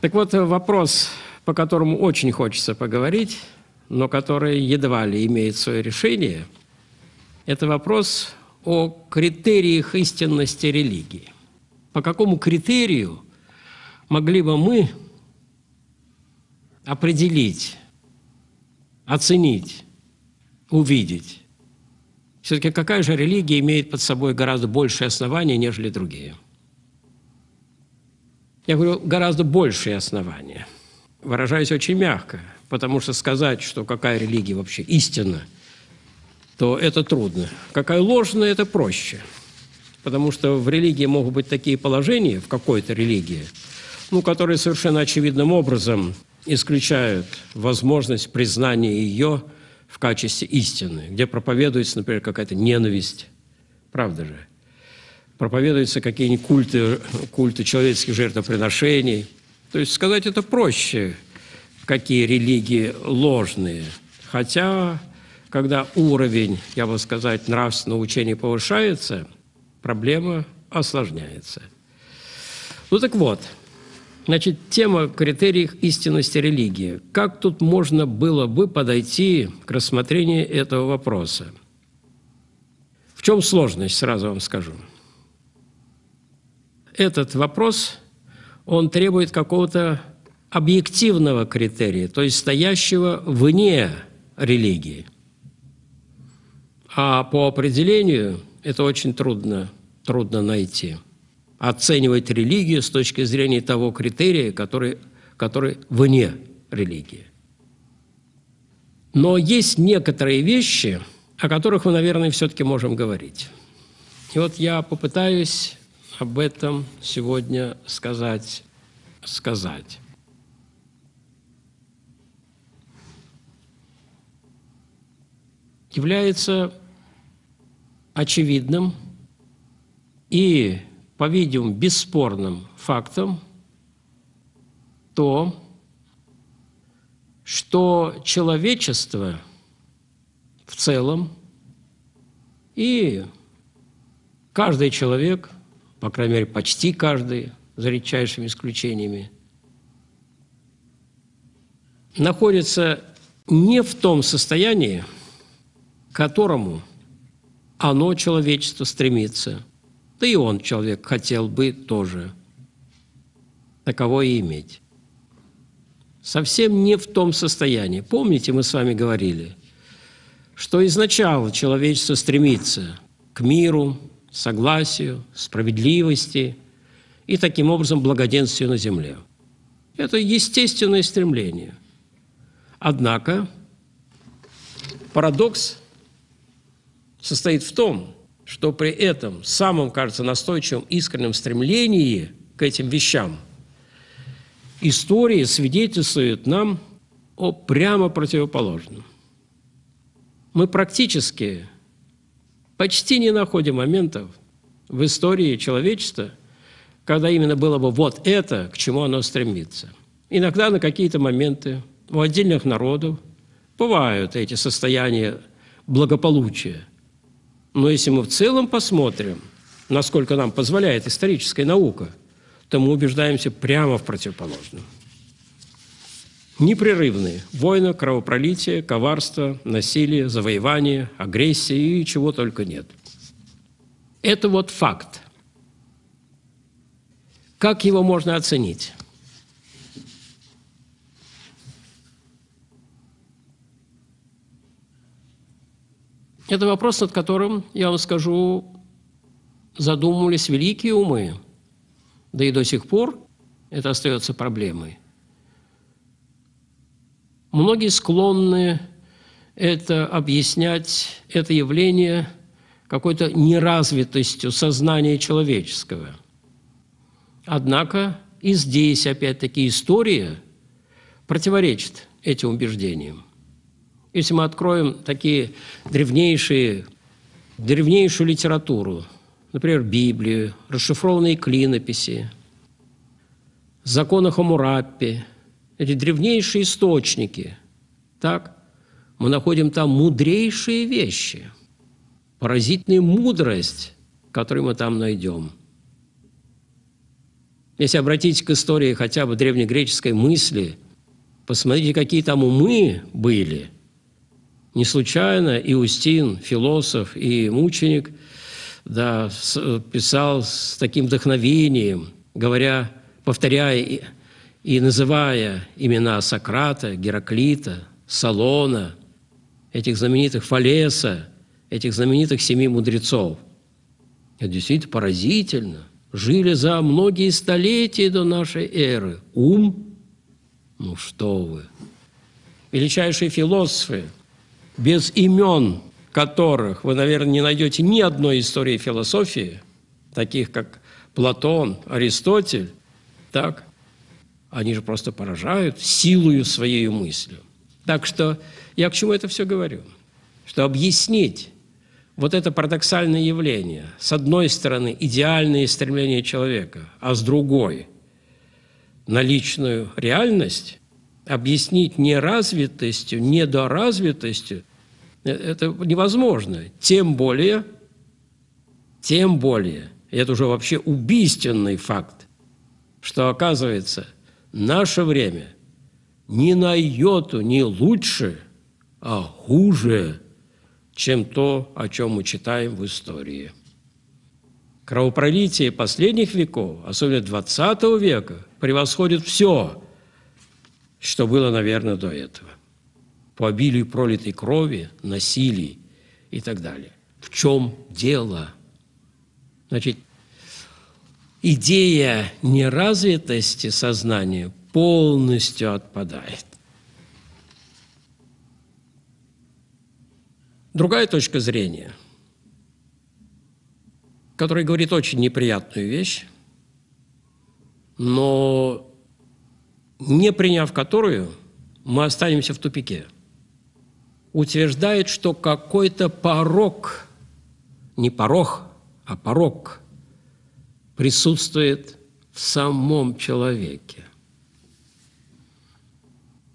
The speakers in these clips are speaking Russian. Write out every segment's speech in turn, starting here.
Так вот, э, вопрос, по которому очень хочется поговорить, но который едва ли имеет свое решение, это вопрос о критериях истинности религии. По какому критерию могли бы мы определить, оценить, увидеть, все-таки какая же религия имеет под собой гораздо большее основание, нежели другие – я говорю, гораздо большие основания. Выражаюсь очень мягко, потому что сказать, что какая религия вообще истина, то это трудно. Какая ложная, это проще. Потому что в религии могут быть такие положения, в какой-то религии, ну, которые совершенно очевидным образом исключают возможность признания ее в качестве истины, где проповедуется, например, какая-то ненависть. Правда же? проповедуются какие-нибудь культы, культы человеческих жертвоприношений. То есть сказать это проще, какие религии ложные. Хотя, когда уровень, я бы сказать, нравственного учения повышается, проблема осложняется. Ну так вот, значит, тема критериев истинности религии. Как тут можно было бы подойти к рассмотрению этого вопроса? В чем сложность, сразу вам скажу – этот вопрос, он требует какого-то объективного критерия, то есть стоящего вне религии. А по определению это очень трудно, трудно найти. Оценивать религию с точки зрения того критерия, который, который вне религии. Но есть некоторые вещи, о которых мы, наверное, все-таки можем говорить. И вот я попытаюсь об этом сегодня сказать, сказать. является очевидным и, по-видимому, бесспорным фактом то, что человечество в целом и каждый человек – по крайней мере, почти каждый, за редчайшими исключениями, находится не в том состоянии, к которому оно, человечество, стремится. Да и он, человек, хотел бы тоже таково иметь. Совсем не в том состоянии. Помните, мы с вами говорили, что изначало человечество стремится к миру, согласию, справедливости и таким образом благоденствию на земле. Это естественное стремление. Однако парадокс состоит в том, что при этом самом, кажется, настойчивом искреннем стремлении к этим вещам история свидетельствует нам о прямо противоположном. Мы практически почти не находим моментов в истории человечества, когда именно было бы вот это, к чему оно стремится. Иногда на какие-то моменты у отдельных народов бывают эти состояния благополучия. Но если мы в целом посмотрим, насколько нам позволяет историческая наука, то мы убеждаемся прямо в противоположном непрерывные. Война, кровопролитие, коварство, насилие, завоевание, агрессия и чего только нет. Это вот факт. Как его можно оценить? Это вопрос, над которым, я вам скажу, задумывались великие умы. Да и до сих пор это остается проблемой. Многие склонны это объяснять, это явление какой-то неразвитостью сознания человеческого. Однако и здесь, опять-таки, история противоречит этим убеждениям. Если мы откроем такие древнейшие, древнейшую литературу, например, Библию, расшифрованные клинописи, законы Хамураппи – эти древнейшие источники, так, мы находим там мудрейшие вещи, поразительную мудрость, которую мы там найдем. Если обратитесь к истории хотя бы древнегреческой мысли, посмотрите, какие там умы были. Не случайно Иустин, философ и мученик, да, э, писал с таким вдохновением, говоря, повторяя и называя имена Сократа, Гераклита, Салона, этих знаменитых Фалеса, этих знаменитых семи мудрецов. Это действительно поразительно. Жили за многие столетия до нашей эры. Ум? Ну что вы. Величайшие философы, без имен которых вы, наверное, не найдете ни одной истории философии, таких как Платон, Аристотель, так, они же просто поражают силою своей мыслью. Так что я к чему это все говорю? Что объяснить вот это парадоксальное явление. С одной стороны, идеальные стремления человека, а с другой – наличную реальность, объяснить неразвитостью, недоразвитостью – э, это невозможно. Тем более, тем более, это уже вообще убийственный факт, что, оказывается – наше время ни на йоту не лучше, а хуже, чем то, о чем мы читаем в истории. Кровопролитие последних веков, особенно 20 века, превосходит все, что было, наверное, до этого. По обилию пролитой крови, насилий и так далее. В чем дело? Значит, идея неразвитости сознания полностью отпадает. Другая точка зрения, которая говорит очень неприятную вещь, но не приняв которую, мы останемся в тупике. Утверждает, что какой-то порог, не порог, а порог присутствует в самом человеке.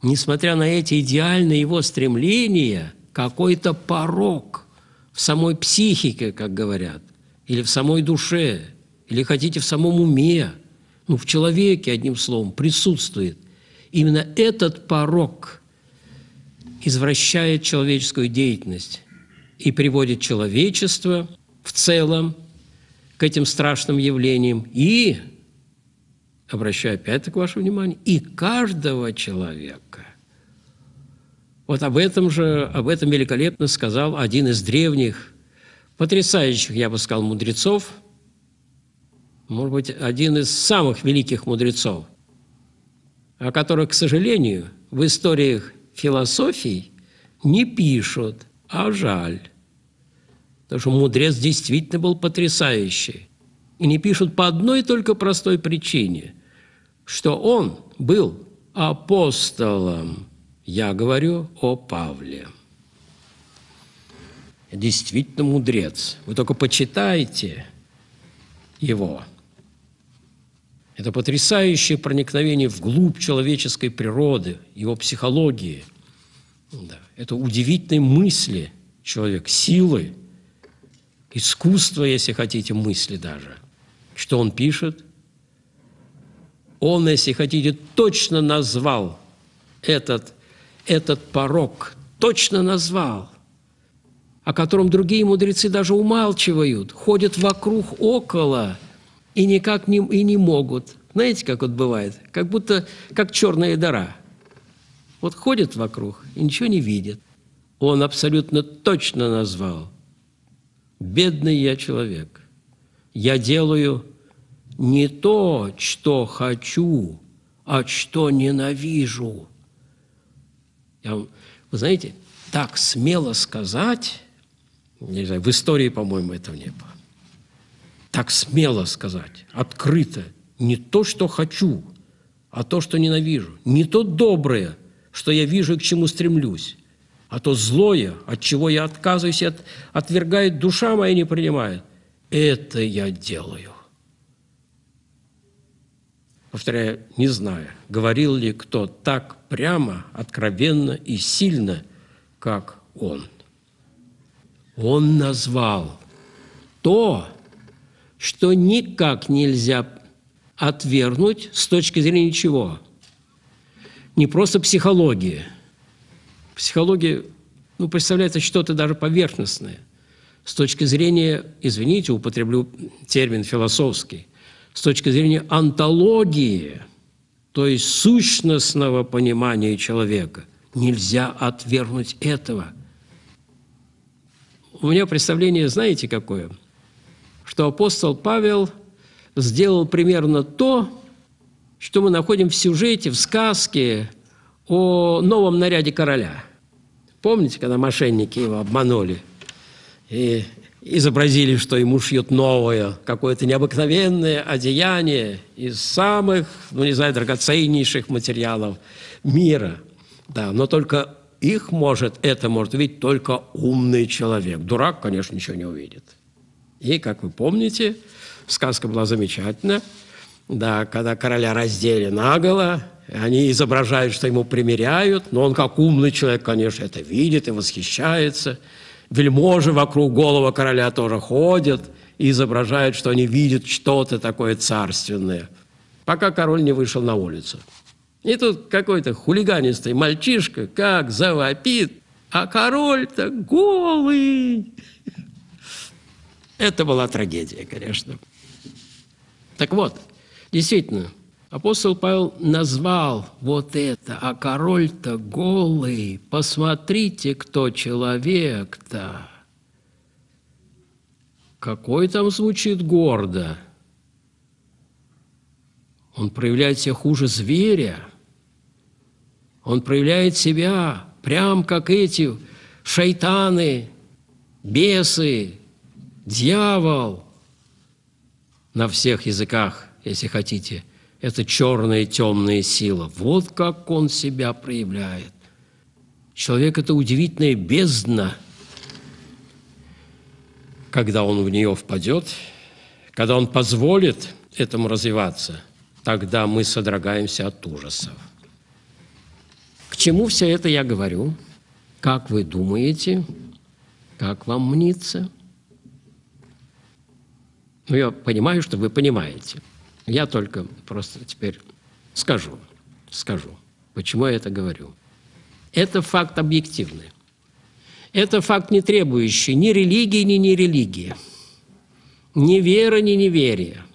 Несмотря на эти идеальные его стремления, какой-то порог в самой психике, как говорят, или в самой душе, или хотите в самом уме, ну, в человеке, одним словом, присутствует. Именно этот порог извращает человеческую деятельность и приводит человечество в целом к этим страшным явлениям. И, обращаю опять к ваше внимание, и каждого человека. Вот об этом же, об этом великолепно сказал один из древних, потрясающих, я бы сказал, мудрецов, может быть, один из самых великих мудрецов, о которых, к сожалению, в историях философий не пишут, а жаль. Потому что мудрец действительно был потрясающий. И не пишут по одной только простой причине, что он был апостолом. Я говорю о Павле. Действительно мудрец. Вы только почитайте его. Это потрясающее проникновение вглубь человеческой природы, его психологии. Да. Это удивительные мысли человека, силы – искусство, если хотите, мысли даже. Что он пишет? Он, если хотите, точно назвал этот, этот порог, точно назвал, о котором другие мудрецы даже умалчивают, ходят вокруг, около и никак не, и не могут. Знаете, как вот бывает? Как будто, как черная дыра. Вот ходят вокруг и ничего не видят. Он абсолютно точно назвал – Бедный я человек. Я делаю не то, что хочу, а что ненавижу. Я, вы знаете, так смело сказать, не знаю, в истории, по-моему, этого не было. Так смело сказать, открыто, не то, что хочу, а то, что ненавижу, не то доброе, что я вижу и к чему стремлюсь, а то злое, от чего я отказываюсь, от, отвергает душа моя, не принимает. Это я делаю. Повторяю, не знаю, говорил ли кто так прямо, откровенно и сильно, как он. Он назвал то, что никак нельзя отвергнуть с точки зрения чего? Не просто психологии – Психология ну, представляется что-то даже поверхностное. С точки зрения, извините, употреблю термин философский, с точки зрения антологии, то есть сущностного понимания человека, нельзя отвергнуть этого. У меня представление, знаете, какое? Что апостол Павел сделал примерно то, что мы находим в сюжете, в сказке о новом наряде короля. Помните, когда мошенники его обманули и изобразили, что ему шьют новое, какое-то необыкновенное одеяние из самых, ну не знаю, драгоценнейших материалов мира. Да, но только их может, это может увидеть только умный человек. Дурак, конечно, ничего не увидит. И, как вы помните, сказка была замечательная да, когда короля раздели наголо, они изображают, что ему примеряют, но он, как умный человек, конечно, это видит и восхищается. Вельможи вокруг голова короля тоже ходят и изображают, что они видят что-то такое царственное, пока король не вышел на улицу. И тут какой-то хулиганистый мальчишка как завопит, а король-то голый. Это была трагедия, конечно. Так вот, Действительно, апостол Павел назвал вот это, а король-то голый, посмотрите, кто человек-то. Какой там звучит гордо? Он проявляет себя хуже зверя. Он проявляет себя прям как эти шайтаны, бесы, дьявол на всех языках – если хотите. Это черная темная сила. Вот как он себя проявляет. Человек – это удивительная бездна. Когда он в нее впадет, когда он позволит этому развиваться, тогда мы содрогаемся от ужасов. К чему все это я говорю? Как вы думаете? Как вам мнится? Ну, я понимаю, что вы понимаете – я только просто теперь скажу, скажу, почему я это говорю. Это факт объективный. Это факт, не требующий ни религии, ни нерелигии, ни веры, ни неверия.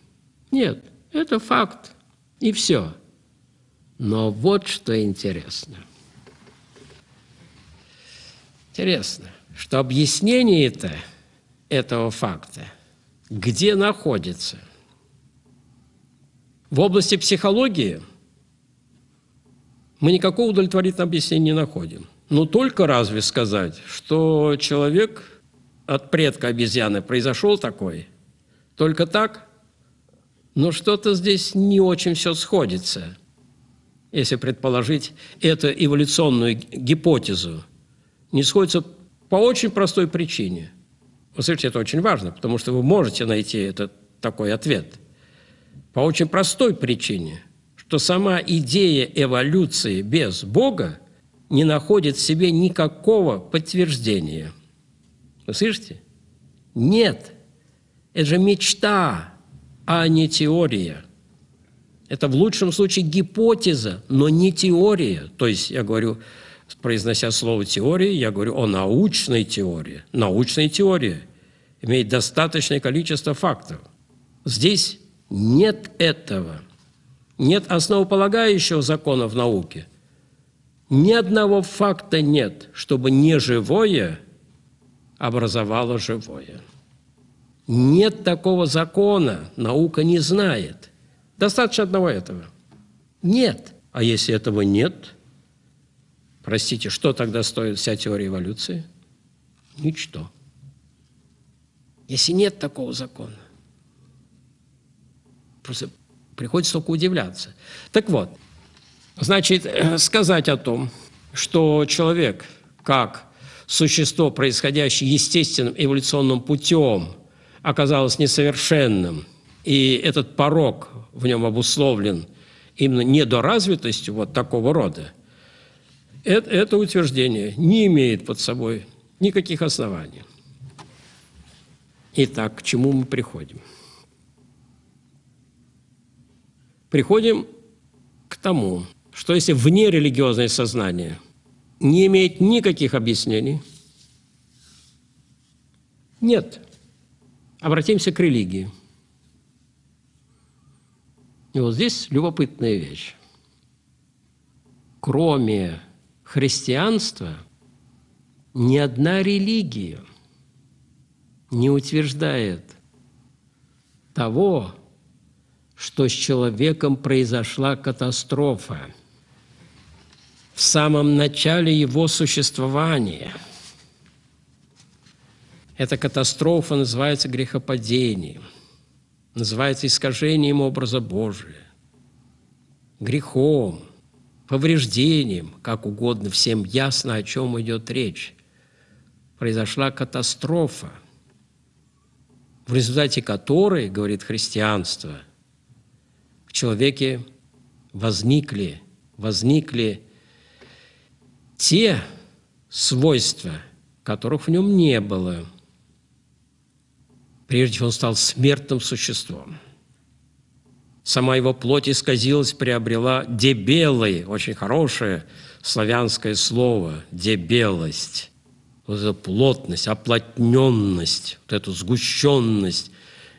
Нет, это факт, и все. Но вот что интересно. Интересно, что объяснение это, этого факта, где находится – в области психологии мы никакого удовлетворительного объяснения не находим. Но только разве сказать, что человек от предка обезьяны произошел такой, только так, но что-то здесь не очень все сходится, если предположить эту эволюционную гипотезу. Не сходится по очень простой причине. Вы слышите, это очень важно, потому что вы можете найти этот такой ответ – по очень простой причине, что сама идея эволюции без Бога не находит в себе никакого подтверждения. Вы слышите? Нет. Это же мечта, а не теория. Это в лучшем случае гипотеза, но не теория. То есть я говорю, произнося слово теория, я говорю о научной теории. Научная теория имеет достаточное количество фактов. Здесь нет этого. Нет основополагающего закона в науке. Ни одного факта нет, чтобы неживое образовало живое. Нет такого закона, наука не знает. Достаточно одного этого. Нет. А если этого нет, простите, что тогда стоит вся теория эволюции? Ничто. Если нет такого закона приходится только удивляться. Так вот, значит, э, сказать о том, что человек как существо, происходящее естественным эволюционным путем, оказалось несовершенным, и этот порог в нем обусловлен именно недоразвитостью вот такого рода, это, это утверждение не имеет под собой никаких оснований. Итак, к чему мы приходим? приходим к тому, что если вне религиозное сознание не имеет никаких объяснений, нет. Обратимся к религии. И вот здесь любопытная вещь. Кроме христианства, ни одна религия не утверждает того, что с человеком произошла катастрофа в самом начале его существования. Эта катастрофа называется грехопадением, называется искажением образа Божия, грехом, повреждением, как угодно, всем ясно, о чем идет речь. Произошла катастрофа, в результате которой, говорит христианство – в человеке возникли, возникли те свойства, которых в нем не было, прежде чем он стал смертным существом. Сама его плоть исказилась, приобрела дебелый, очень хорошее славянское слово, дебелость, вот эту плотность, оплотненность, вот эту сгущенность,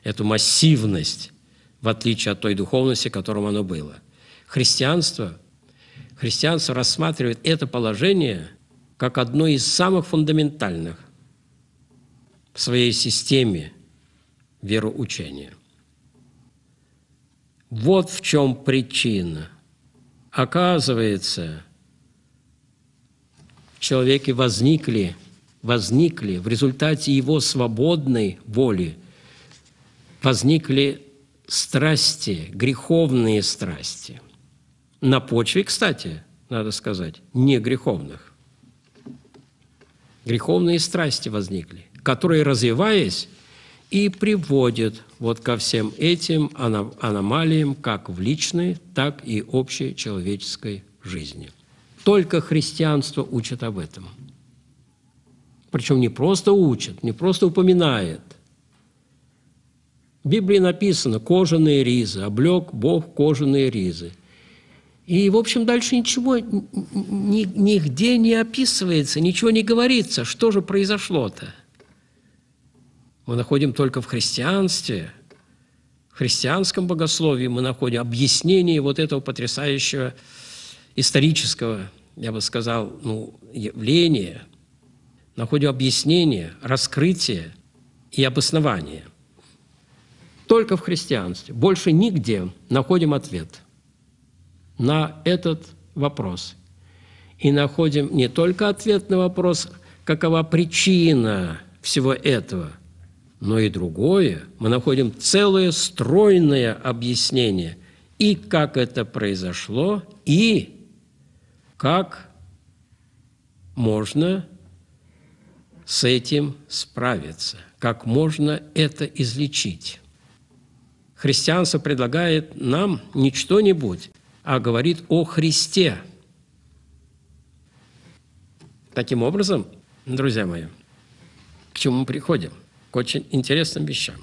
эту массивность в отличие от той духовности, которым оно было. Христианство, христианство рассматривает это положение как одно из самых фундаментальных в своей системе вероучения. Вот в чем причина. Оказывается, в человеке возникли, возникли в результате его свободной воли, возникли страсти, греховные страсти, на почве, кстати, надо сказать, не греховных. Греховные страсти возникли, которые, развиваясь, и приводят вот ко всем этим аномалиям как в личной, так и общей человеческой жизни. Только христианство учит об этом. Причем не просто учит, не просто упоминает – в Библии написано «кожаные ризы», «облег Бог кожаные ризы». И, в общем, дальше ничего, ни, нигде не описывается, ничего не говорится, что же произошло-то. Мы находим только в христианстве, в христианском богословии мы находим объяснение вот этого потрясающего исторического, я бы сказал, ну, явления, находим объяснение, раскрытие и обоснование. Только в христианстве. Больше нигде находим ответ на этот вопрос. И находим не только ответ на вопрос, какова причина всего этого, но и другое. Мы находим целое стройное объяснение и как это произошло, и как можно с этим справиться, как можно это излечить. Христианство предлагает нам не что-нибудь, а говорит о Христе. Таким образом, друзья мои, к чему мы приходим? К очень интересным вещам.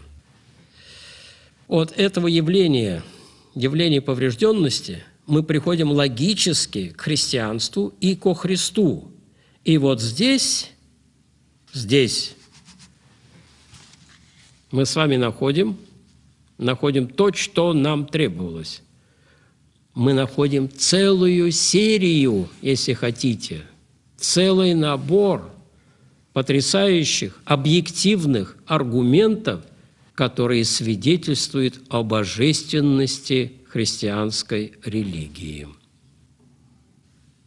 От этого явления, явления поврежденности, мы приходим логически к христианству и ко Христу. И вот здесь, здесь мы с вами находим находим то, что нам требовалось. Мы находим целую серию, если хотите, целый набор потрясающих, объективных аргументов, которые свидетельствуют о божественности христианской религии.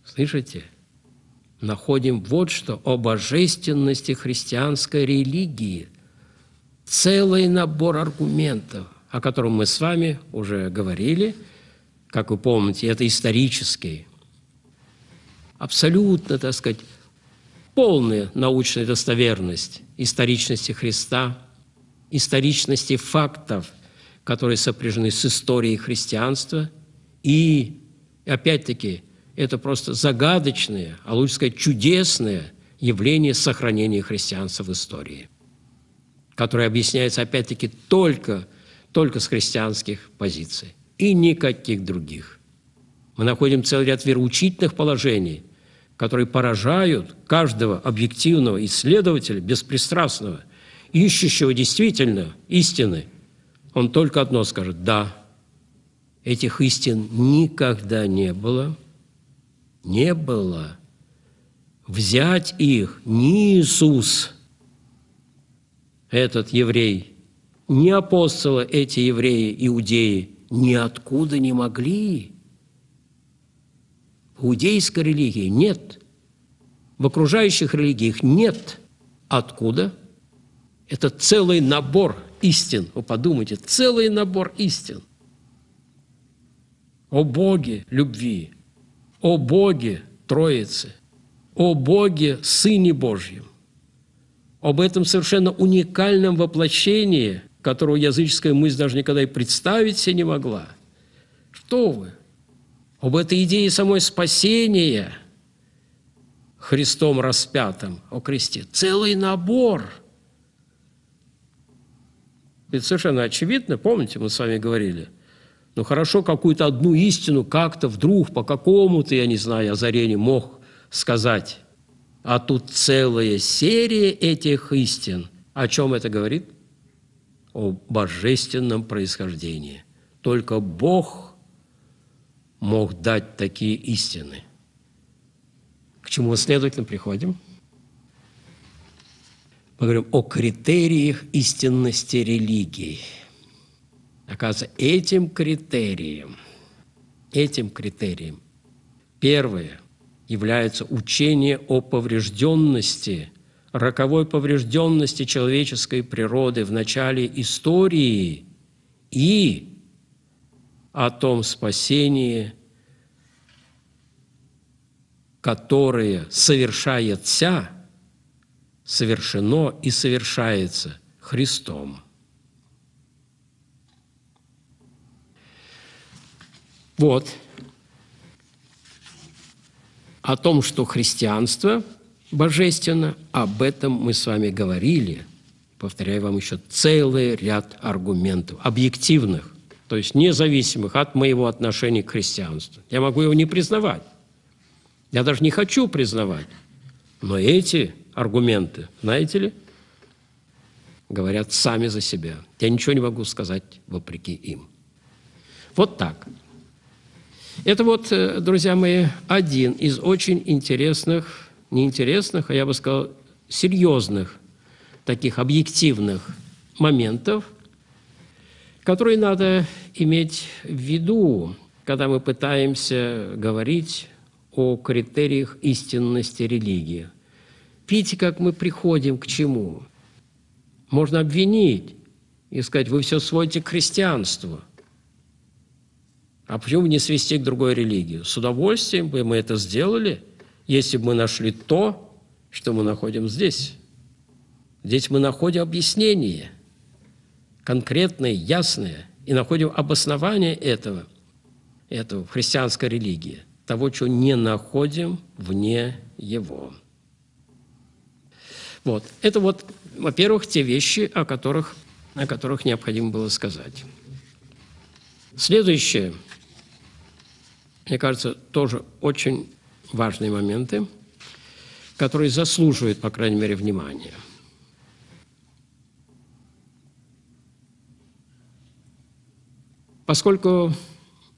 Слышите? Находим вот что о божественности христианской религии. Целый набор аргументов – о котором мы с вами уже говорили. Как вы помните, это исторический, абсолютно, так сказать, полная научная достоверность историчности Христа, историчности фактов, которые сопряжены с историей христианства. И, опять-таки, это просто загадочное, а лучше сказать, чудесное явление сохранения христианства в истории, которое объясняется, опять-таки, только – только с христианских позиций и никаких других. Мы находим целый ряд вероучительных положений, которые поражают каждого объективного исследователя, беспристрастного, ищущего действительно истины. Он только одно скажет – да, этих истин никогда не было, не было. Взять их не Иисус, этот еврей – ни апостолы эти евреи, иудеи, ниоткуда не могли. В иудейской религии нет. В окружающих религиях нет. Откуда? Это целый набор истин. Вы подумайте, целый набор истин. О Боге любви, о Боге Троице, о Боге Сыне Божьем, об этом совершенно уникальном воплощении которого языческая мысль даже никогда и представить себе не могла. Что вы? Об этой идее самой спасения Христом распятым о кресте. Целый набор. Это совершенно очевидно. Помните, мы с вами говорили – ну хорошо, какую-то одну истину как-то вдруг по какому-то, я не знаю, озарению мог сказать. А тут целая серия этих истин. О чем это говорит? о божественном происхождении. Только Бог мог дать такие истины. К чему мы, следовательно, приходим? Мы говорим о критериях истинности религий. Оказывается, этим критерием, этим критерием, первое является учение о поврежденности – роковой поврежденности человеческой природы в начале истории и о том спасении, которое совершается, совершено и совершается Христом. Вот о том, что христианство – божественно. Об этом мы с вами говорили. Повторяю вам еще целый ряд аргументов, объективных, то есть независимых от моего отношения к христианству. Я могу его не признавать. Я даже не хочу признавать. Но эти аргументы, знаете ли, говорят сами за себя. Я ничего не могу сказать вопреки им. Вот так. Это вот, э, друзья мои, один из очень интересных неинтересных, а я бы сказал, серьезных, таких объективных моментов, которые надо иметь в виду, когда мы пытаемся говорить о критериях истинности религии. Видите, как мы приходим к чему? Можно обвинить и сказать, вы все сводите к христианству. А почему не свести к другой религии? С удовольствием бы мы это сделали – если бы мы нашли то, что мы находим здесь. Здесь мы находим объяснение, конкретное, ясное, и находим обоснование этого, этого в христианской религии, того, чего не находим вне его. Вот. Это вот, во-первых, те вещи, о которых, о которых необходимо было сказать. Следующее, мне кажется, тоже очень важные моменты, которые заслуживают, по крайней мере, внимания. Поскольку,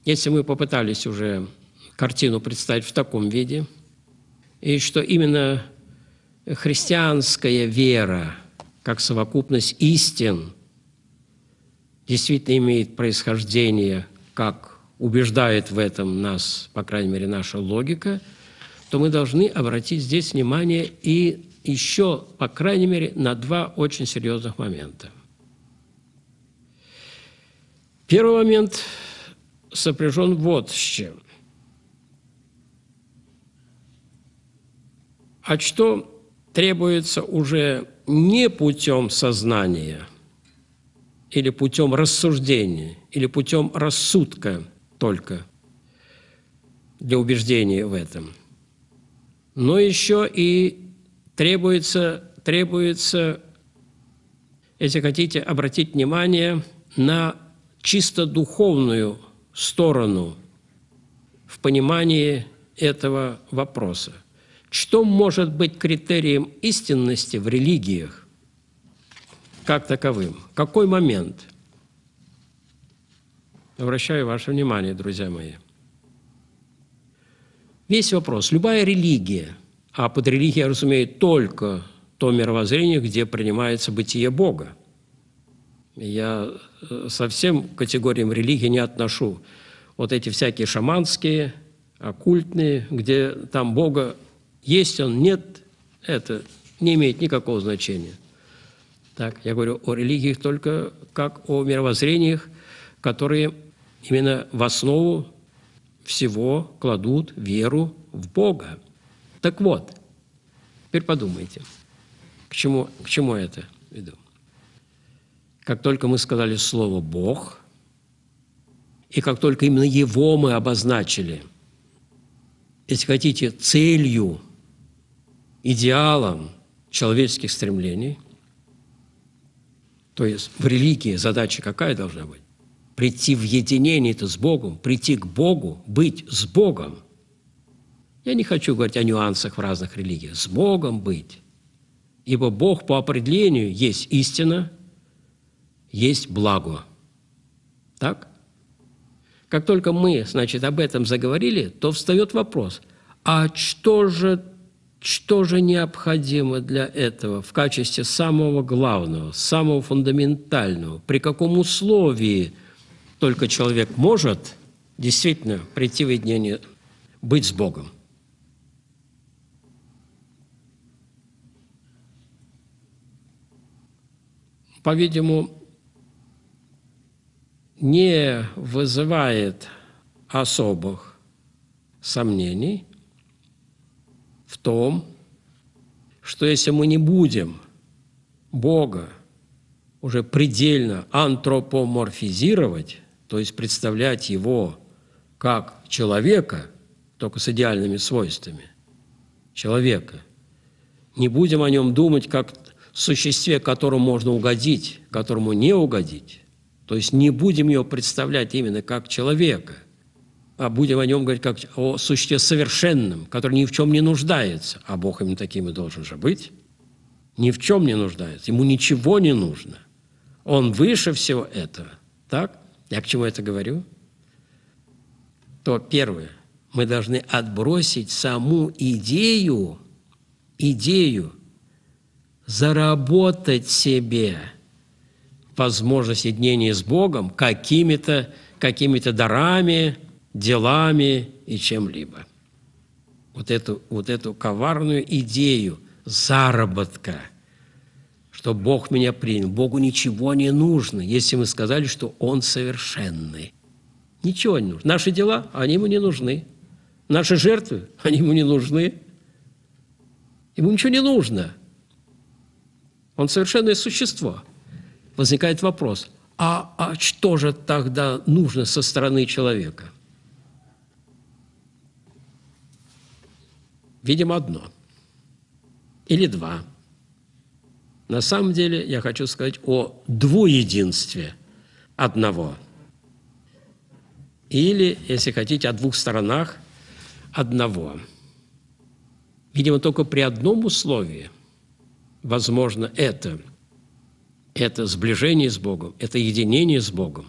если мы попытались уже картину представить в таком виде, и что именно христианская вера, как совокупность истин, действительно имеет происхождение, как убеждает в этом нас, по крайней мере, наша логика – то мы должны обратить здесь внимание и еще, по крайней мере, на два очень серьезных момента. Первый момент сопряжен вот с чем. А что требуется уже не путем сознания или путем рассуждения, или путем рассудка только для убеждения в этом – но еще и требуется, требуется, если хотите, обратить внимание на чисто духовную сторону в понимании этого вопроса. Что может быть критерием истинности в религиях как таковым? Какой момент? Обращаю ваше внимание, друзья мои – Весь вопрос. Любая религия, а под религией я разумею только то мировоззрение, где принимается бытие Бога. Я э, совсем к категориям религии не отношу. Вот эти всякие шаманские, оккультные, где там Бога есть, он нет, это не имеет никакого значения. Так, я говорю о религиях только как о мировоззрениях, которые именно в основу всего кладут веру в Бога. Так вот, теперь подумайте, к чему, к чему я это веду. Как только мы сказали слово «Бог», и как только именно Его мы обозначили, если хотите, целью, идеалом человеческих стремлений, то есть в религии задача какая должна быть? прийти в единение это с Богом, прийти к Богу, быть с Богом. Я не хочу говорить о нюансах в разных религиях. С Богом быть. Ибо Бог по определению есть истина, есть благо. Так? Как только мы, значит, об этом заговорили, то встает вопрос, а что же, что же необходимо для этого в качестве самого главного, самого фундаментального, при каком условии – только человек может действительно прийти в единение, быть с Богом. По-видимому, не вызывает особых сомнений в том, что если мы не будем Бога уже предельно антропоморфизировать, то есть представлять его как человека, только с идеальными свойствами, человека. Не будем о нем думать как существе, которому можно угодить, которому не угодить. То есть не будем его представлять именно как человека, а будем о нем говорить как о существе совершенном, который ни в чем не нуждается, а Бог именно таким и должен же быть, ни в чем не нуждается, ему ничего не нужно. Он выше всего этого, так? Я к чему это говорю? То первое, мы должны отбросить саму идею, идею заработать себе возможность единения с Богом какими-то какими дарами, делами и чем-либо. Вот эту, вот эту коварную идею заработка – что Бог меня принял. Богу ничего не нужно, если мы сказали, что Он совершенный. Ничего не нужно. Наши дела, они ему не нужны. Наши жертвы, они ему не нужны. Ему ничего не нужно. Он совершенное существо. Возникает вопрос, а, а что же тогда нужно со стороны человека? Видимо, одно. Или два – на самом деле я хочу сказать о двуединстве одного. Или, если хотите, о двух сторонах одного. Видимо, только при одном условии возможно это. Это сближение с Богом, это единение с Богом.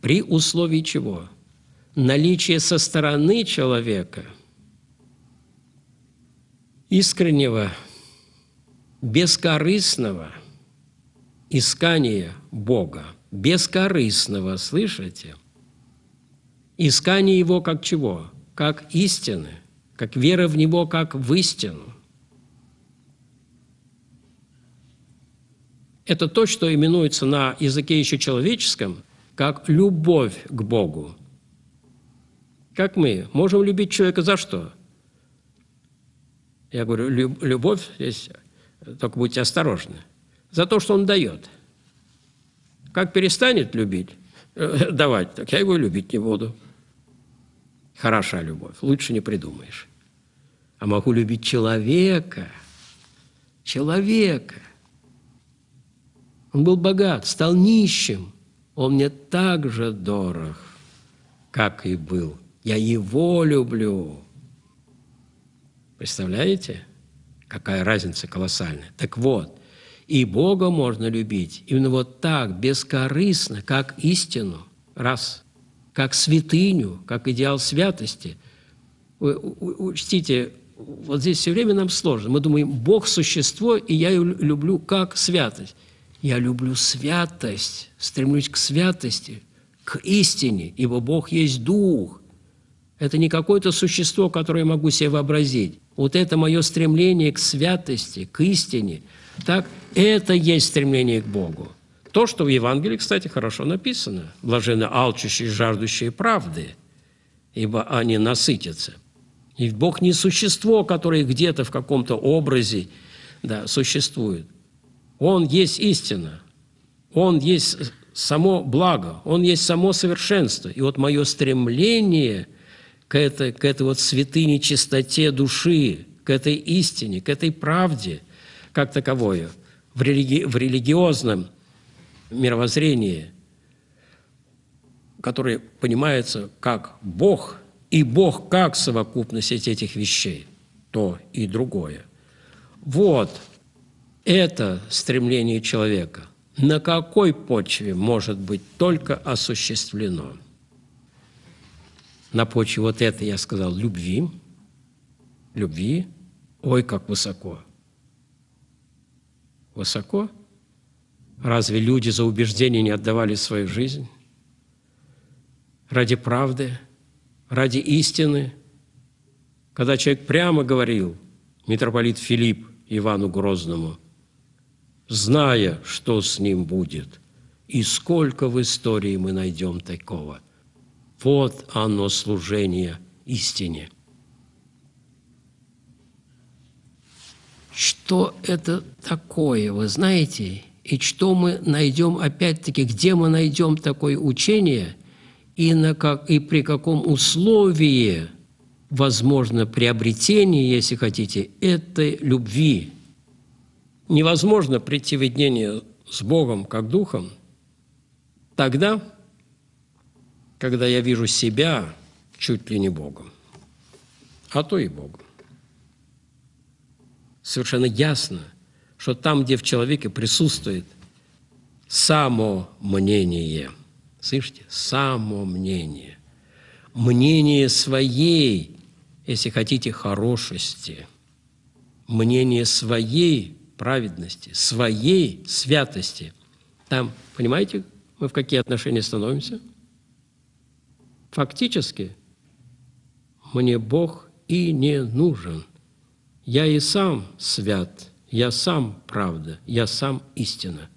При условии чего? Наличие со стороны человека искреннего бескорыстного искания Бога. Бескорыстного, слышите? искания Его как чего? Как истины, как вера в Него, как в истину. Это то, что именуется на языке еще человеческом, как любовь к Богу. Как мы можем любить человека за что? Я говорю, любовь есть только будьте осторожны, за то, что он дает. Как перестанет любить, э, давать, так я его любить не буду. Хороша любовь, лучше не придумаешь. А могу любить человека, человека. Он был богат, стал нищим. Он мне так же дорог, как и был. Я его люблю. Представляете? Какая разница колоссальная. Так вот, и Бога можно любить именно вот так, бескорыстно, как истину, раз, как святыню, как идеал святости. Вы, учтите, вот здесь все время нам сложно. Мы думаем, Бог – существо, и я его люблю как святость. Я люблю святость, стремлюсь к святости, к истине, ибо Бог есть Дух. Это не какое-то существо, которое я могу себе вообразить вот это мое стремление к святости, к истине, так, это есть стремление к Богу. То, что в Евангелии, кстати, хорошо написано. Блажены алчущие, жаждущие правды, ибо они насытятся. И Бог не существо, которое где-то в каком-то образе да, существует. Он есть истина. Он есть само благо. Он есть само совершенство. И вот мое стремление – к этой, к этой вот святыне чистоте души, к этой истине, к этой правде как таковой в, религи, в религиозном мировоззрении, которое понимается как Бог и Бог как совокупность этих вещей, то и другое. Вот это стремление человека на какой почве может быть только осуществлено – на почве вот этой, я сказал, любви, любви, ой, как высоко. Высоко? Разве люди за убеждение не отдавали свою жизнь? Ради правды, ради истины. Когда человек прямо говорил, митрополит Филипп Ивану Грозному, зная, что с ним будет, и сколько в истории мы найдем такого – вот оно служение истине. Что это такое, вы знаете? И что мы найдем, опять-таки, где мы найдем такое учение и, на как, и при каком условии возможно приобретение, если хотите, этой любви. Невозможно прийти в единение с Богом как Духом тогда, когда я вижу себя чуть ли не Богом, а то и Богом. Совершенно ясно, что там, где в человеке присутствует само мнение, слышите, само мнение, мнение своей, если хотите, хорошести, мнение своей праведности, своей святости. Там, понимаете, мы в какие отношения становимся – Фактически, мне Бог и не нужен. Я и сам свят, я сам правда, я сам истина.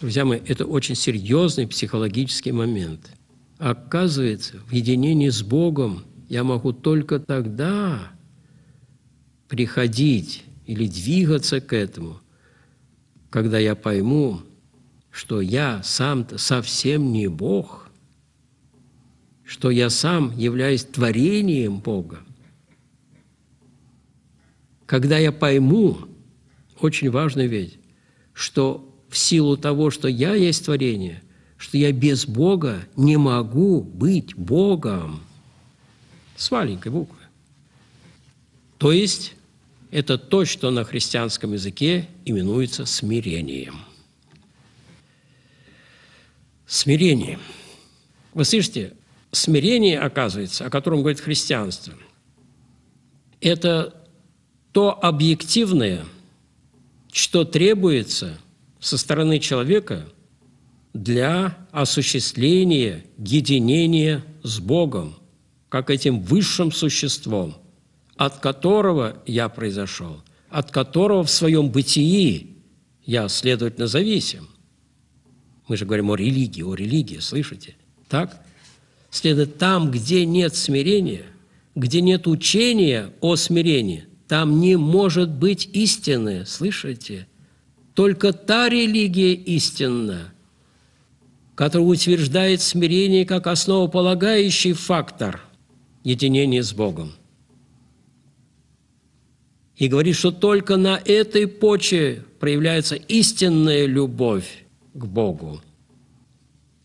Друзья мои, это очень серьезный психологический момент. Оказывается, в единении с Богом я могу только тогда приходить или двигаться к этому, когда я пойму, что я сам-то совсем не Бог – что я сам являюсь творением Бога, когда я пойму очень важную вещь, что в силу того, что я есть творение, что я без Бога не могу быть Богом с маленькой буквы. То есть это то, что на христианском языке именуется смирением. Смирение. Вы слышите, Смирение, оказывается, о котором говорит христианство, это то объективное, что требуется со стороны человека для осуществления единения с Богом, как этим высшим существом, от которого я произошел, от которого в своем бытии я, следовательно, зависим. Мы же говорим о религии, о религии, слышите? Так? Следует, там, где нет смирения, где нет учения о смирении, там не может быть истины, слышите? Только та религия истинна, которая утверждает смирение как основополагающий фактор единения с Богом. И говорит, что только на этой почве проявляется истинная любовь к Богу.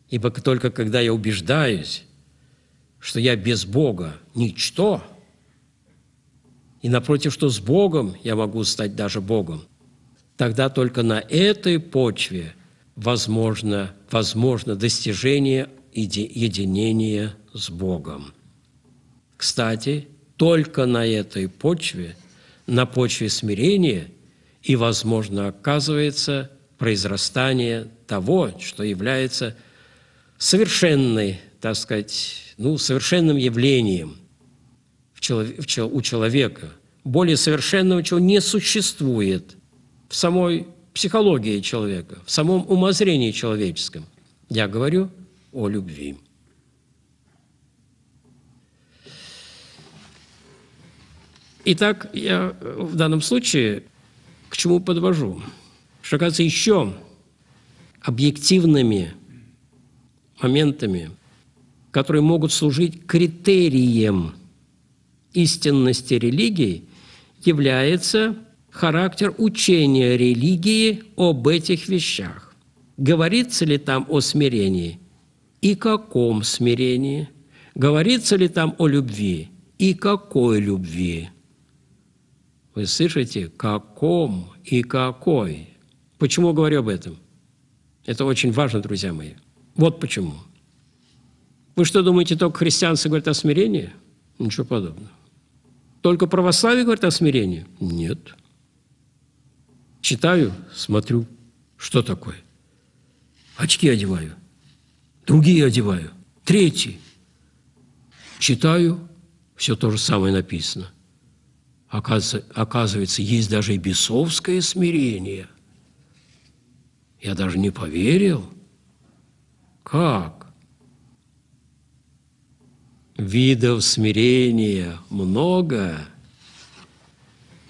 Ибо только когда я убеждаюсь, что я без Бога ничто, и напротив, что с Богом я могу стать даже Богом, тогда только на этой почве возможно, возможно достижение единения с Богом. Кстати, только на этой почве, на почве смирения, и, возможно, оказывается произрастание того, что является совершенной так сказать, ну, совершенным явлением в человек, в чел, у человека. Более совершенного, чего не существует в самой психологии человека, в самом умозрении человеческом. Я говорю о любви. Итак, я э, в данном случае к чему подвожу? Что, кажется, еще объективными моментами – которые могут служить критерием истинности религии, является характер учения религии об этих вещах. Говорится ли там о смирении? И каком смирении? Говорится ли там о любви? И какой любви? Вы слышите, каком и какой? Почему говорю об этом? Это очень важно, друзья мои. Вот почему – вы что, думаете, только христианцы говорят о смирении? Ничего подобного. Только православие говорит о смирении? Нет. Читаю, смотрю, что такое. Очки одеваю, другие одеваю, третий. Читаю, все то же самое написано. Оказывается, есть даже и бесовское смирение. Я даже не поверил. Как? Видов смирения много,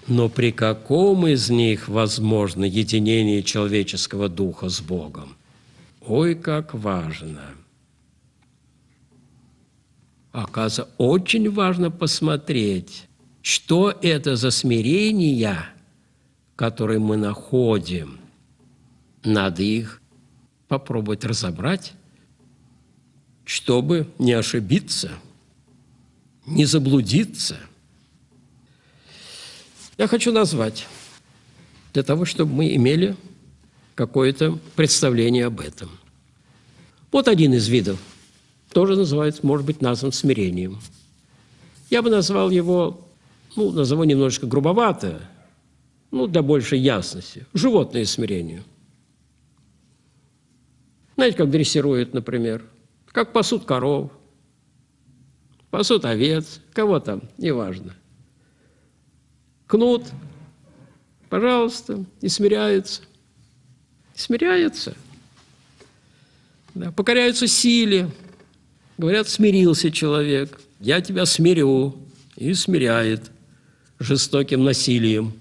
но при каком из них возможно единение человеческого духа с Богом? Ой, как важно! Оказывается, очень важно посмотреть, что это за смирения, которые мы находим. Надо их попробовать разобрать, чтобы не ошибиться – не заблудиться. Я хочу назвать, для того, чтобы мы имели какое-то представление об этом. Вот один из видов, тоже называется, может быть назван смирением. Я бы назвал его, ну, назову немножечко грубовато, ну, для большей ясности, животное смирение. Знаете, как дрессируют, например, как пасут коров – пасут овец, кого там, неважно. Кнут, пожалуйста, и смиряется. смиряется. Да, покоряются силе. Говорят, смирился человек. Я тебя смирю. И смиряет жестоким насилием.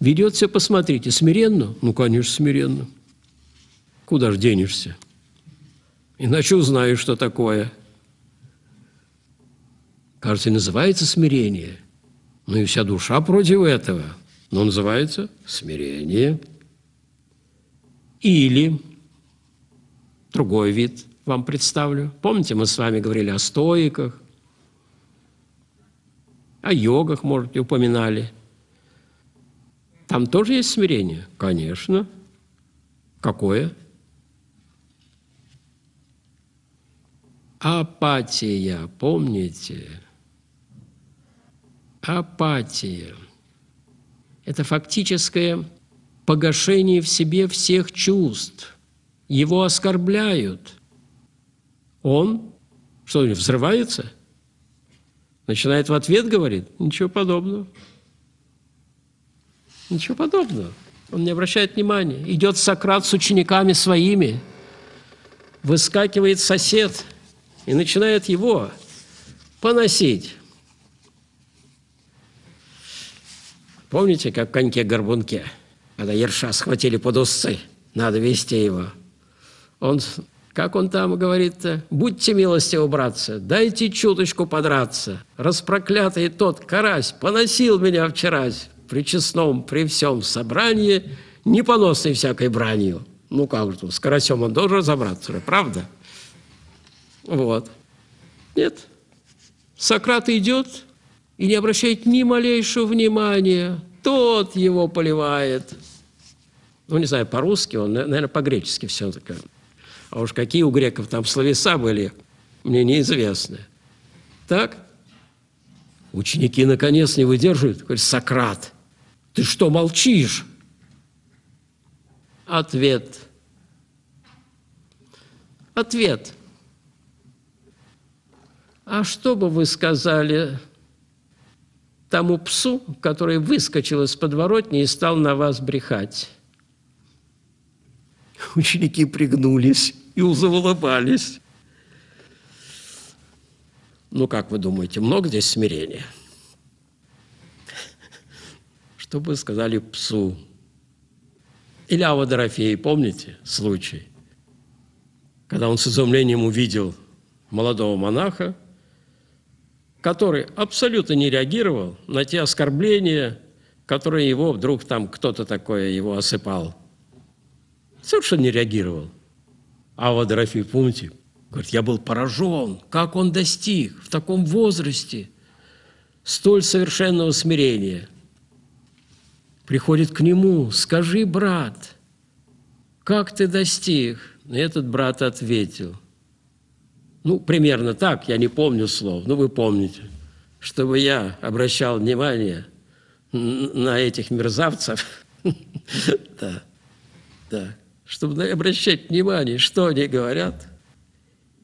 Ведет все, посмотрите, смиренно? Ну, конечно, смиренно. Куда ж денешься? Иначе узнаю, что такое. Кажется, называется смирение. Ну и вся душа против этого. Но называется смирение. Или другой вид вам представлю. Помните, мы с вами говорили о стоиках, о йогах, может, и упоминали. Там тоже есть смирение? Конечно. Какое? апатия, помните? Апатия. Это фактическое погашение в себе всех чувств. Его оскорбляют. Он, что, взрывается? Начинает в ответ говорит, ничего подобного. Ничего подобного. Он не обращает внимания. Идет Сократ с учениками своими. Выскакивает сосед – и начинает его поносить. Помните, как в коньке-горбунке, когда ерша схватили под усы, надо вести его. Он, как он там говорит-то, «Будьте милостивы, братцы, дайте чуточку подраться. Распроклятый тот карась поносил меня вчерась при честном, при всем собрании, непоносной всякой бранью». Ну как же, с карасем он должен разобраться, правда? Вот. Нет. Сократ идет и не обращает ни малейшего внимания. Тот его поливает. Ну, не знаю, по-русски он, наверное, по-гречески все такое. А уж какие у греков там словеса были, мне неизвестны. Так? Ученики наконец не выдерживают. Говорит, Сократ, ты что молчишь? Ответ. Ответ – а что бы вы сказали тому псу, который выскочил из подворотни и стал на вас брехать? Ученики пригнулись и заулыбались. Ну, как вы думаете, много здесь смирения? Что бы сказали псу? Или Аводорофей, помните случай? Когда он с изумлением увидел молодого монаха, который абсолютно не реагировал на те оскорбления, которые его вдруг там кто-то такое его осыпал. Совершенно не реагировал. А вот Рафи, помните, говорит, я был поражен, как он достиг в таком возрасте столь совершенного смирения. Приходит к нему, скажи, брат, как ты достиг? И этот брат ответил – ну, примерно так, я не помню слов, но ну, вы помните, чтобы я обращал внимание на этих мерзавцев, да, да, чтобы обращать внимание, что они говорят.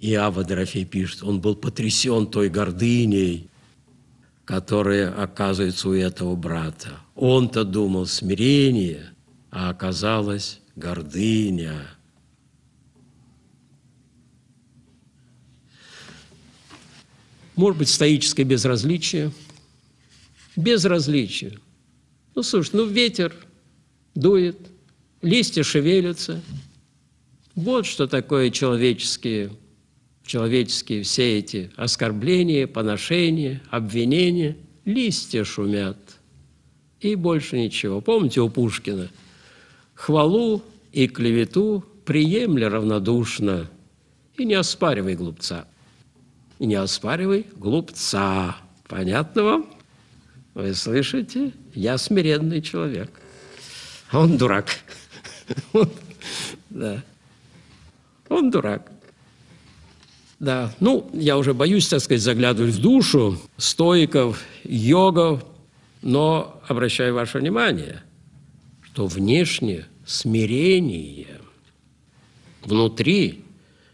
И Ава Дорофей пишет, он был потрясен той гордыней, которая оказывается у этого брата. Он-то думал смирение, а оказалось гордыня – Может быть, стоическое безразличие. Безразличие. Ну, слушай, ну ветер дует, листья шевелятся. Вот что такое человеческие, человеческие все эти оскорбления, поношения, обвинения. Листья шумят. И больше ничего. Помните у Пушкина? Хвалу и клевету приемля равнодушно, и не оспаривай глупца и не оспаривай глупца. Понятно вам? Вы слышите? Я смиренный человек. А он дурак. Он, да. Он дурак. Да, ну, я уже боюсь, так сказать, заглядывать в душу стоиков, йогов, но обращаю ваше внимание, что внешне смирение, внутри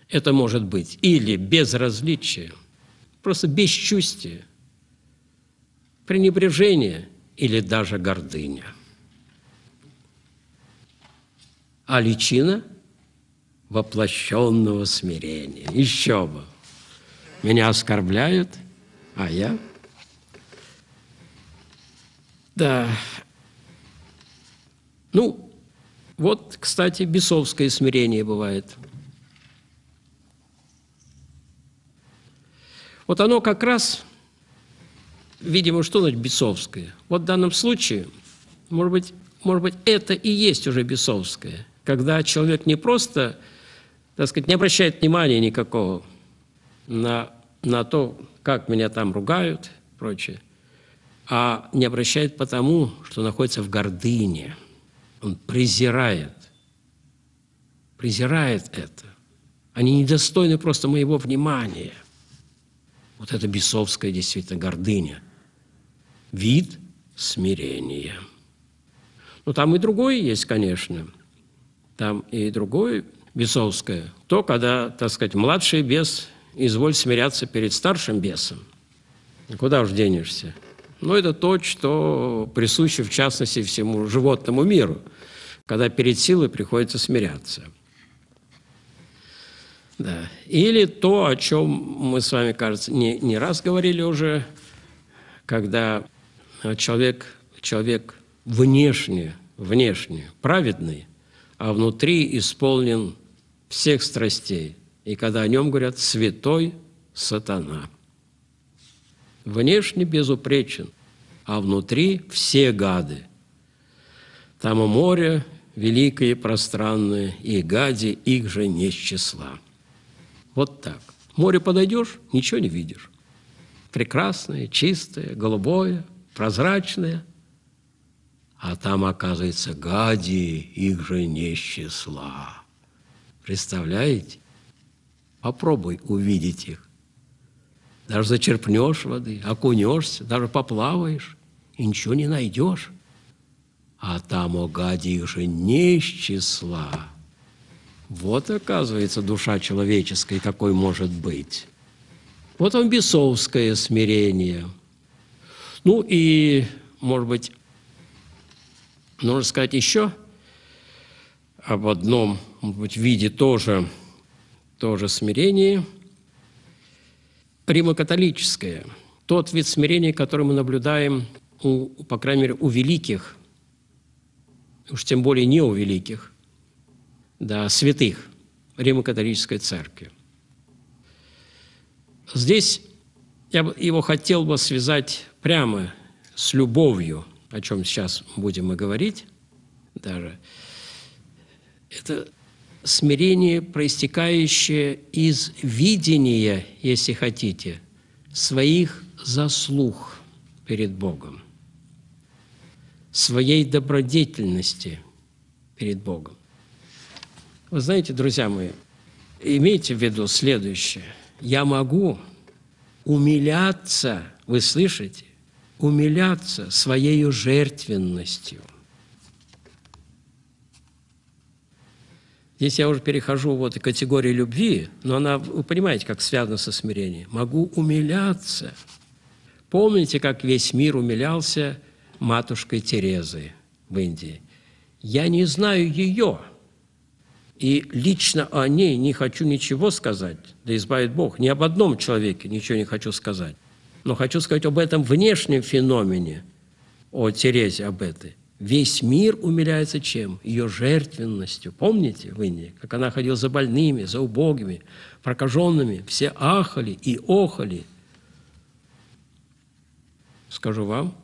это может быть или безразличие, просто бесчувствие, пренебрежение или даже гордыня. А личина воплощенного смирения. Еще бы. Меня оскорбляют, а я... Да. Ну, вот, кстати, бесовское смирение бывает – Вот оно как раз, видимо, что нибудь бесовское. Вот в данном случае, может быть, может быть, это и есть уже бесовское, когда человек не просто, так сказать, не обращает внимания никакого на, на то, как меня там ругают и прочее, а не обращает потому, что находится в гордыне. Он презирает, презирает это. Они недостойны просто моего внимания – вот это бесовская действительно гордыня. Вид смирения. Но ну, там и другое есть, конечно. Там и другое бесовское. То, когда, так сказать, младший бес изволь смиряться перед старшим бесом. Куда уж денешься? Но ну, это то, что присуще, в частности, всему животному миру, когда перед силой приходится смиряться – да. Или то, о чем мы с вами, кажется, не, не раз говорили уже, когда э, человек, человек внешне, внешне праведный, а внутри исполнен всех страстей. И когда о нем говорят «святой сатана». Внешне безупречен, а внутри все гады. Там и море великое и пространное, и гади их же не с числа. Вот так. Море подойдешь, ничего не видишь. Прекрасное, чистое, голубое, прозрачное. А там, оказывается, гади, их же не числа. Представляете? Попробуй увидеть их. Даже зачерпнешь воды, окунешься, даже поплаваешь, и ничего не найдешь. А там, о гади, их же не с числа. Вот, оказывается, душа человеческая какой может быть. Вот он бесовское смирение. Ну и, может быть, нужно сказать еще об одном, может быть, виде тоже, тоже смирения. Римокатолическое. Тот вид смирения, который мы наблюдаем, у, по крайней мере, у великих, уж тем более не у великих – да, святых Римо-католической церкви. Здесь я его хотел бы связать прямо с любовью, о чем сейчас будем и говорить даже. Это смирение, проистекающее из видения, если хотите, своих заслуг перед Богом, своей добродетельности перед Богом. Вы знаете, друзья мои, имейте в виду следующее. Я могу умиляться, вы слышите, умиляться своей жертвенностью. Здесь я уже перехожу вот к категории любви, но она, вы понимаете, как связана со смирением. Могу умиляться. Помните, как весь мир умилялся матушкой Терезы в Индии? Я не знаю ее, и лично о ней не хочу ничего сказать, да избавит Бог. Ни об одном человеке ничего не хочу сказать. Но хочу сказать об этом внешнем феномене, о Терезе об этой. Весь мир умиляется чем? Ее жертвенностью. Помните вы Индии, как она ходила за больными, за убогими, прокаженными? Все ахали и охали. Скажу вам,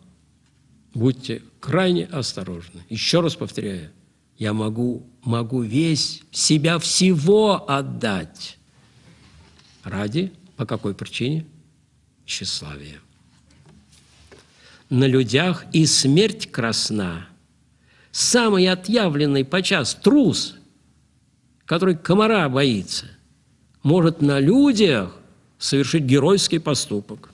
будьте крайне осторожны. Еще раз повторяю, я могу, могу весь себя всего отдать. Ради, по какой причине? Тщеславие. На людях и смерть красна. Самый отъявленный почас трус, который комара боится, может на людях совершить геройский поступок.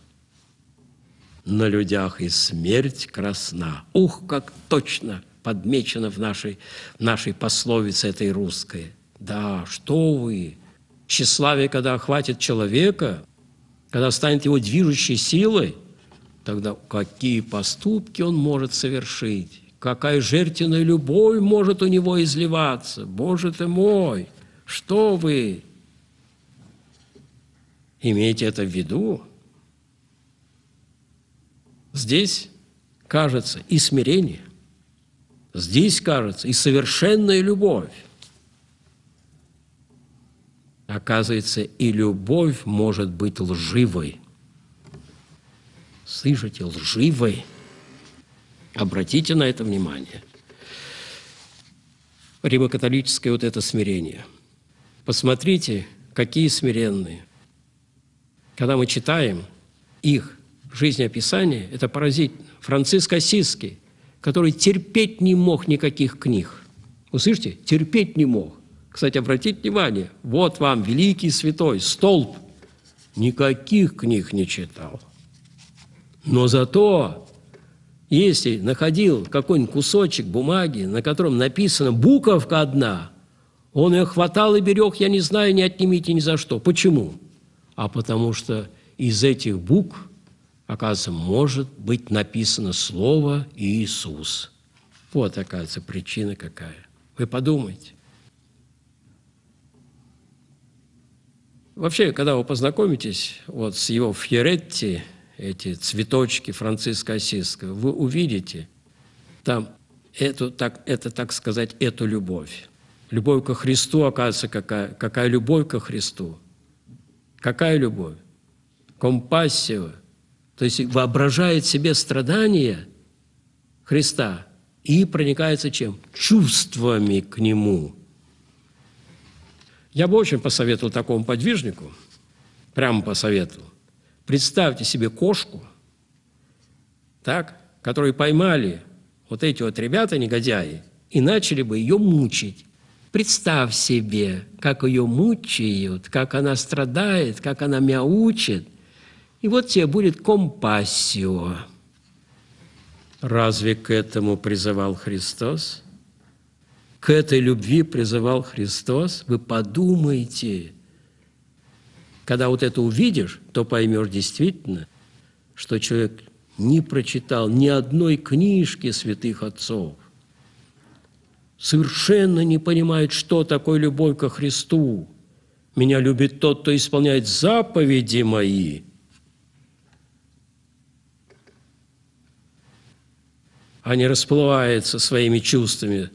На людях и смерть красна. Ух, как точно! подмечено в нашей, нашей пословице этой русской. Да, что вы! Тщеславие, когда охватит человека, когда станет его движущей силой, тогда какие поступки он может совершить, какая жертвенная любовь может у него изливаться. Боже ты мой, что вы! Имейте это в виду. Здесь, кажется, и смирение, Здесь, кажется, и совершенная любовь. Оказывается, и любовь может быть лживой. Слышите, лживой. Обратите на это внимание. Римокатолическое вот это смирение. Посмотрите, какие смиренные. Когда мы читаем их жизнеописание, это поразительно. Франциск Осиский – который терпеть не мог никаких книг. Услышите? Терпеть не мог. Кстати, обратите внимание, вот вам великий святой, столб. Никаких книг не читал. Но зато, если находил какой-нибудь кусочек бумаги, на котором написана буковка одна, он ее хватал и берег, я не знаю, не отнимите ни за что. Почему? А потому что из этих букв оказывается, может быть написано слово «Иисус». Вот, оказывается, причина какая. Вы подумайте. Вообще, когда вы познакомитесь вот с его фьеретти, эти цветочки Франциска Осиского, вы увидите там эту, так, это, так сказать, эту любовь. Любовь ко Христу, оказывается, какая, какая любовь ко Христу. Какая любовь? Компассия, то есть воображает себе страдания Христа и проникается чем? Чувствами к Нему. Я бы очень посоветовал такому подвижнику, прямо посоветовал, представьте себе кошку, так, которую поймали вот эти вот ребята, негодяи, и начали бы ее мучить. Представь себе, как ее мучают, как она страдает, как она мяучит – и вот тебе будет компассио. Разве к этому призывал Христос? К этой любви призывал Христос? Вы подумайте. Когда вот это увидишь, то поймешь действительно, что человек не прочитал ни одной книжки святых отцов, совершенно не понимает, что такое любовь ко Христу. Меня любит тот, кто исполняет заповеди мои – а не расплывается своими чувствами,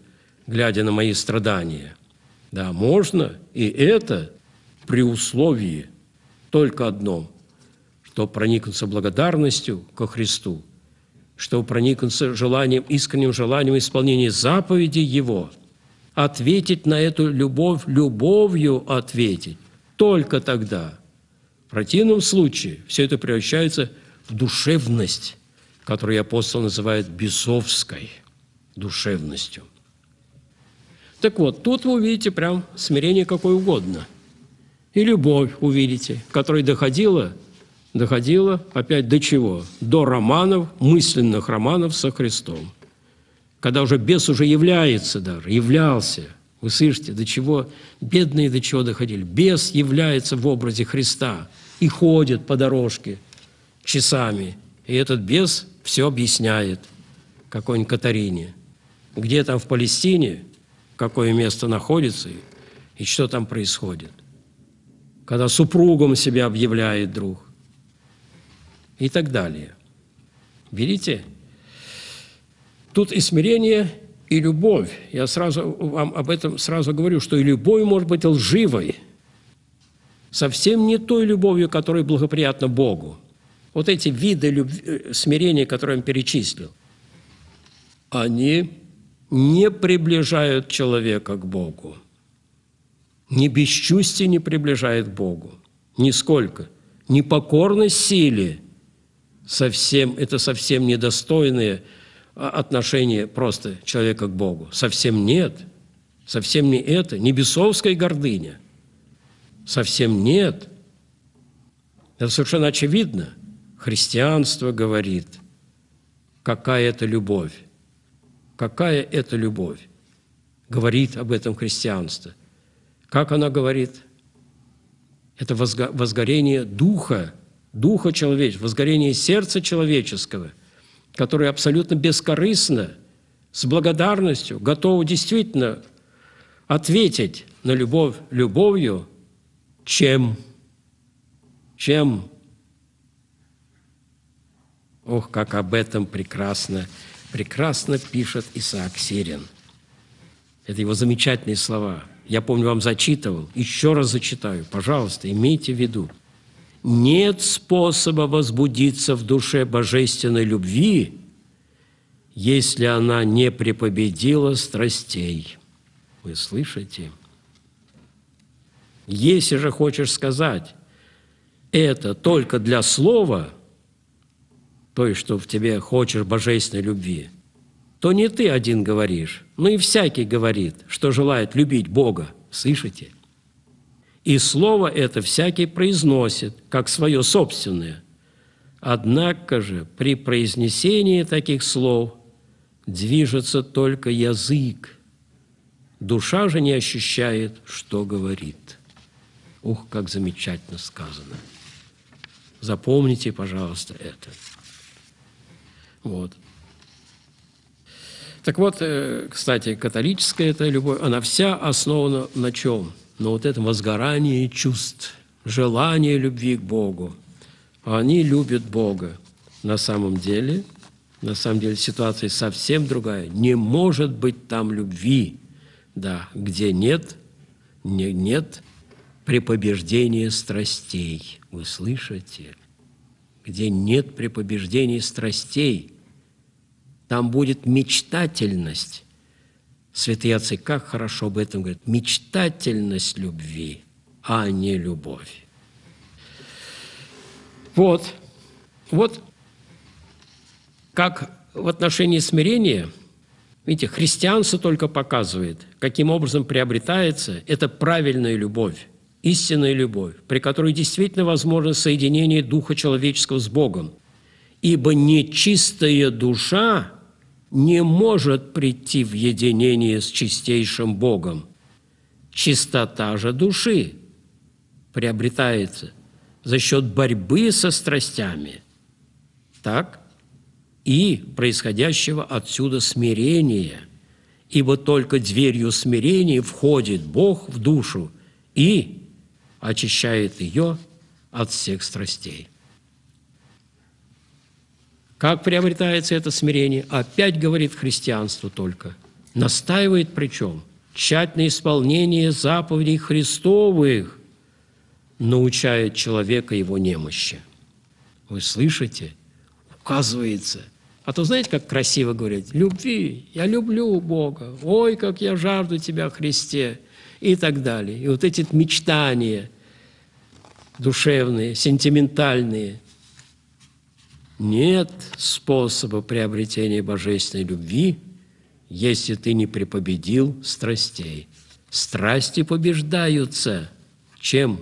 глядя на мои страдания. Да, можно и это при условии только одном, что проникнуться благодарностью ко Христу, что проникнуться желанием, искренним желанием исполнения заповеди Его, ответить на эту любовь, любовью ответить, только тогда. В противном случае все это превращается в душевность, которую апостол называет бесовской душевностью. Так вот, тут вы увидите прям смирение какое угодно. И любовь увидите, которая доходила, доходила опять до чего? До романов, мысленных романов со Христом. Когда уже бес уже является даже, являлся – вы слышите, до чего бедные до чего доходили. Бес является в образе Христа и ходит по дорожке часами. И этот бес все объясняет какой-нибудь Катарине, где там в Палестине, какое место находится и что там происходит. Когда супругом себя объявляет друг и так далее. Видите? Тут и смирение, и любовь. Я сразу вам об этом сразу говорю, что и любовь может быть лживой, совсем не той любовью, которая благоприятна Богу – вот эти виды любви, э, смирения, которые я перечислил, они не приближают человека к Богу. Не бесчувствие не приближает к Богу. Нисколько. покорность силе совсем, это совсем недостойные а, отношения просто человека к Богу. Совсем нет. Совсем не это. Не бесовская гордыня. Совсем нет. Это совершенно очевидно – Христианство говорит, какая это любовь, какая это любовь, говорит об этом христианство. Как она говорит? Это возгорение духа, духа человеческого, возгорение сердца человеческого, которое абсолютно бескорыстно, с благодарностью, готово действительно ответить на любовь любовью, чем, чем Ох, как об этом прекрасно, прекрасно пишет Исаак Сирин. Это его замечательные слова. Я помню, вам зачитывал. Еще раз зачитаю. Пожалуйста, имейте в виду. Нет способа возбудиться в душе божественной любви, если она не препобедила страстей. Вы слышите? Если же хочешь сказать, это только для слова – то есть, что в тебе хочешь божественной любви, то не ты один говоришь, но и всякий говорит, что желает любить Бога. Слышите? И слово это всякий произносит, как свое собственное. Однако же при произнесении таких слов движется только язык. Душа же не ощущает, что говорит. Ух, как замечательно сказано. Запомните, пожалуйста, это. Вот. Так вот, э, кстати, католическая эта любовь, она вся основана на чем? На вот этом возгорании чувств, желании любви к Богу. Они любят Бога. На самом деле, на самом деле ситуация совсем другая. Не может быть там любви, да, где нет, не, нет препобеждения страстей. Вы слышите? Где нет препобеждения страстей – там будет мечтательность. Святые отцы как хорошо об этом говорят. Мечтательность любви, а не любовь. Вот. Вот как в отношении смирения – Видите, христианство только показывает, каким образом приобретается эта правильная любовь, истинная любовь, при которой действительно возможно соединение духа человеческого с Богом ибо нечистая душа не может прийти в единение с чистейшим Богом. Чистота же души приобретается за счет борьбы со страстями. Так? И происходящего отсюда смирения, ибо только дверью смирения входит Бог в душу и очищает ее от всех страстей. Как приобретается это смирение? Опять говорит христианство только. Настаивает причем тщательное исполнение заповедей Христовых научает человека его немощи. Вы слышите? Указывается. А то знаете, как красиво говорить? Любви, я люблю Бога, ой, как я жажду Тебя, Христе, и так далее. И вот эти мечтания душевные, сентиментальные, нет способа приобретения божественной любви, если ты не препобедил страстей. Страсти побеждаются чем?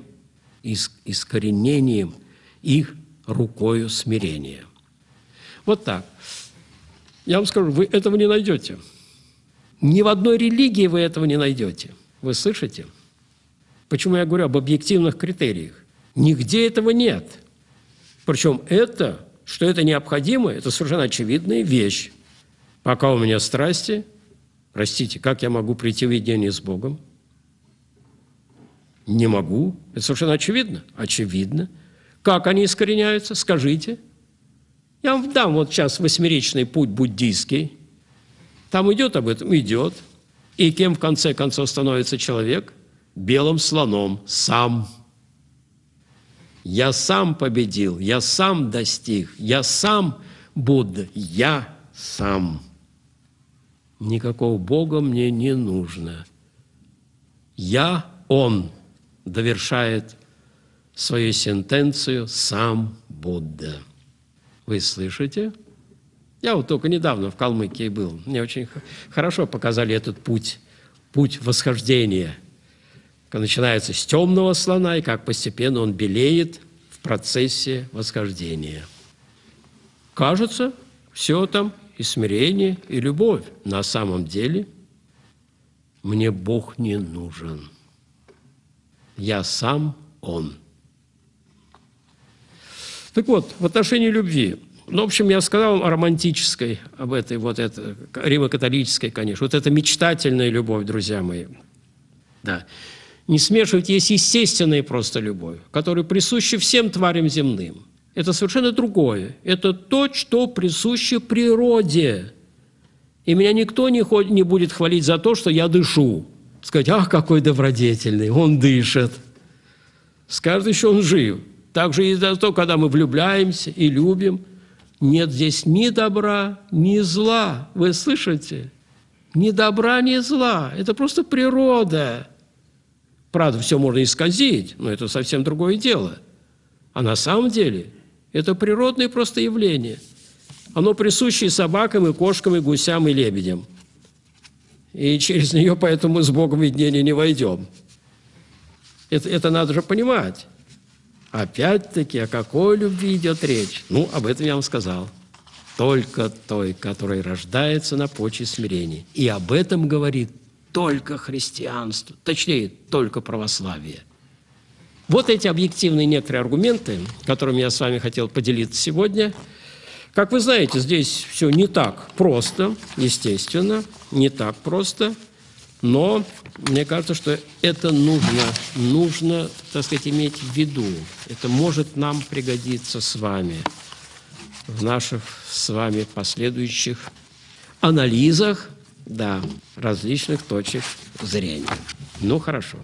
Искоренением их рукою смирения. Вот так. Я вам скажу, вы этого не найдете. Ни в одной религии вы этого не найдете. Вы слышите? Почему я говорю об объективных критериях? Нигде этого нет. Причем это что это необходимо, это совершенно очевидная вещь. Пока у меня страсти, простите, как я могу прийти в единение с Богом? Не могу. Это совершенно очевидно. Очевидно. Как они искореняются? Скажите. Я вам дам вот сейчас восьмеричный путь буддийский. Там идет об этом? Идет. И кем в конце концов становится человек? Белым слоном. Сам. Сам. Я сам победил, я сам достиг, я сам Будда, я сам. Никакого Бога мне не нужно. Я Он довершает свою сентенцию сам Будда. Вы слышите? Я вот только недавно в Калмыкии был. Мне очень хорошо показали этот путь, путь восхождения – начинается с темного слона, и как постепенно он белеет в процессе восхождения. Кажется, все там и смирение, и любовь. На самом деле мне Бог не нужен. Я сам Он. Так вот, в отношении любви. Ну, в общем, я сказал о романтической, об этой вот это, римо-католической, конечно. Вот это мечтательная любовь, друзья мои. Да не смешивать, есть естественная просто любовь, которая присуща всем тварям земным. Это совершенно другое. Это то, что присуще природе. И меня никто не, хоть, не будет хвалить за то, что я дышу. Сказать, ах, какой добродетельный, он дышит. Скажет еще, он жив. Так же и за то, когда мы влюбляемся и любим. Нет здесь ни добра, ни зла. Вы слышите? Ни добра, ни зла. Это просто природа. Правда, все можно исказить, но это совсем другое дело. А на самом деле это природное просто явление. Оно присуще и собакам, и кошкам, и гусям, и лебедям. И через нее поэтому с Богом видения не войдем. Это, это надо же понимать. Опять-таки, о какой любви идет речь? Ну, об этом я вам сказал. Только той, которая рождается на почве смирения. И об этом говорит только христианство, точнее, только православие. Вот эти объективные некоторые аргументы, которыми я с вами хотел поделиться сегодня. Как вы знаете, здесь все не так просто, естественно, не так просто, но мне кажется, что это нужно, нужно, так сказать, иметь в виду. Это может нам пригодиться с вами в наших с вами последующих анализах да, различных точек зрения. Ну, хорошо.